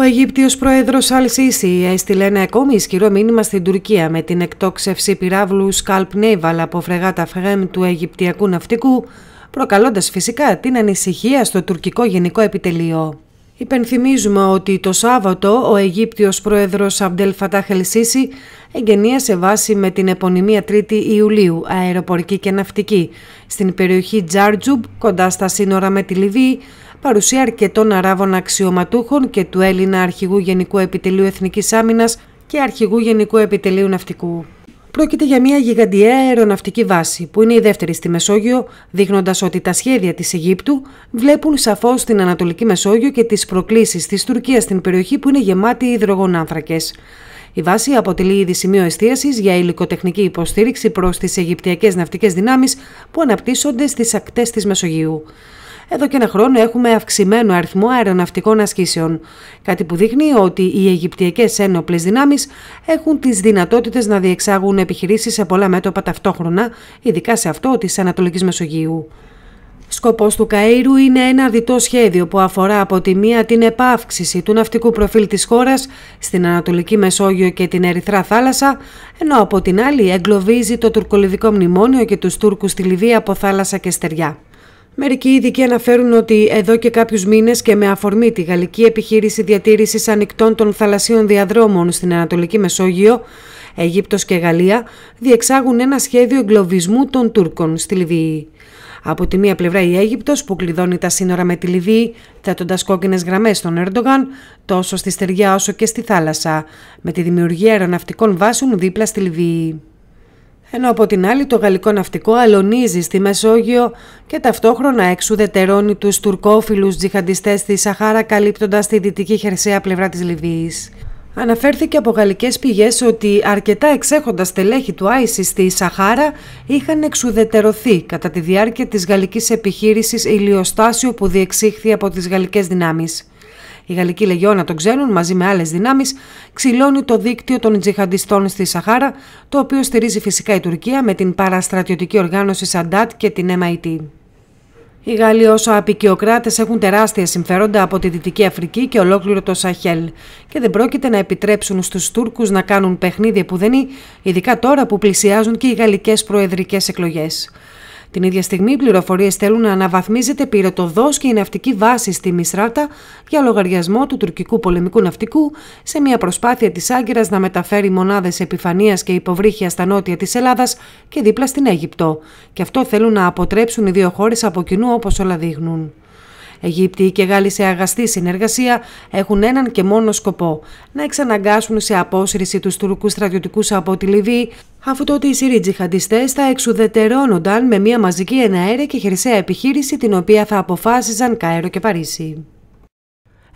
Ο Αιγύπτιος πρόεδρος Αλ Σίσι έστειλε ένα ακόμη ισχυρό μήνυμα στην Τουρκία με την εκτόξευση πυράβλους Σκάλπ Νέιβαλ από φρεγάτα Φρέμ του Αιγυπτιακού ναυτικού, προκαλώντας φυσικά την ανησυχία στο τουρκικό γενικό επιτελείο. Υπενθυμίζουμε ότι το Σάββατο ο Αιγύπτιος πρόεδρος Αμπτελ Φατάχελ Σίσι... εγγενίασε βάση με την επωνυμία 3η Ιουλίου αεροπορική και ναυτική στην περιοχή Τζάρτζουμπ κοντά στα σύνορα με τη Λιβύη παρουσία αρκετών Αράβων αξιωματούχων και του Έλληνα Αρχηγού Γενικού Επιτελείου Εθνικής Άμυνας και Αρχηγού Γενικού Επιτελείου Ναυτικού. Πρόκειται για μια γιγαντιαία αεροναυτική βάση, που είναι η δεύτερη στη Μεσόγειο, δείχνοντας ότι τα σχέδια της Αιγύπτου βλέπουν σαφώς την Ανατολική Μεσόγειο και τις προκλήσεις της Τουρκίας στην περιοχή που είναι γεμάτη υδρογονάνθρακε. Η βάση αποτελεί ήδη σημείο εστίασης για υλικοτεχνική υποστήριξη προς τις Αιγυπτιακές ναυτικές δυνάμεις που αναπτύσσονται στις ακτές της Μεσογείου. Εδώ και ένα χρόνο έχουμε αυξημένο αριθμό αεροναυτικών ασκήσεων. Κάτι που δείχνει ότι οι Αιγυπτιακές ένοπλες δυνάμεις έχουν τις δυνατότητες να διεξάγουν επιχειρήσεις σε πολλά μέτωπα ταυτόχρονα, ειδικά σε αυτό της Ανατολικής Μεσογείου. Σκοπός του Καΐρου είναι ένα διτό σχέδιο που αφορά από τη μία την επαύξηση του ναυτικού προφίλ της χώρας στην Ανατολική Μεσόγειο και την Ερυθρά Θάλασσα, ενώ από την άλλη εγκλωβίζει το τουρκολιβικό μνημόνιο και τους Τούρκους στη Λιβύη από θάλασσα και στεριά. Μερικοί ειδικοί αναφέρουν ότι εδώ και κάποιους μήνες και με αφορμή τη γαλλική επιχείρηση διατήρησης ανοιχτών των θαλασσίων διαδρόμων στην Ανατολική Μεσόγειο, Αίγυπτος και Γαλλία διεξάγουν ένα σχέδιο εγκλωβισμού των Τούρκων στη Λιβύη. Από τη μία πλευρά η Αίγυπτος που κλειδώνει τα σύνορα με τη Λιβύη, θέτοντας κόκκινες γραμμές στον Ερντογάν τόσο στη στεριά όσο και στη θάλασσα, με τη δημιουργία αεροναυτικών βάσεων δίπλα στη Λιβύη. Ενώ από την άλλη το γαλλικό ναυτικό αλωνίζει στη Μεσόγειο και ταυτόχρονα εξουδετερώνει τους τουρκόφιλους τζιχαντιστές στη Σαχάρα καλύπτοντας τη δυτική χερσαία πλευρά της Λιβύης. Αναφέρθηκε από γαλλικές πηγές ότι αρκετά εξέχοντας στελέχη του Άισις στη Σαχάρα είχαν εξουδετερωθεί κατά τη διάρκεια της γαλλικής επιχείρησης ηλιοστάσιο που διεξήχθη από τις γαλλικές δυνάμεις. Η γαλλική λεγιώνα των ξένων μαζί με άλλες δυνάμεις ξυλώνει το δίκτυο των τζιχαντιστών στη Σαχάρα, το οποίο στηρίζει φυσικά η Τουρκία με την παραστρατιωτική οργάνωση Σαντάτ και την MIT. Οι Γάλλοι όσο απεικιοκράτες έχουν τεράστια συμφέροντα από τη Δυτική Αφρική και ολόκληρο το Σαχέλ και δεν πρόκειται να επιτρέψουν στους Τούρκους να κάνουν που δεν είναι ειδικά τώρα που πλησιάζουν και οι γαλλικές προεδρικές εκλογές. Την ίδια στιγμή, οι πληροφορίες θέλουν να αναβαθμίζεται πυρετοδό και η ναυτική βάση στη Μισράτα για λογαριασμό του τουρκικού πολεμικού ναυτικού, σε μια προσπάθεια της Άγκυρας να μεταφέρει μονάδες επιφανεία και υποβρύχια στα νότια της Ελλάδας και δίπλα στην Αίγυπτο. Και αυτό θέλουν να αποτρέψουν οι δύο χώρες από κοινού όπως όλα δείχνουν. Αιγύπτιοι και Γάλλοι σε αγαστή συνεργασία έχουν έναν και μόνο σκοπό: να εξαναγκάσουν σε απόσυρση τους Τουρκούς στρατιωτικούς από τη Λιβύη, αφού τότε οι Σύριοι τζιχαντιστές θα εξουδετερώνονταν με μια μαζική εναέρεια και χερσαία επιχείρηση την οποία θα αποφάσιζαν Κάερο και Παρίσι.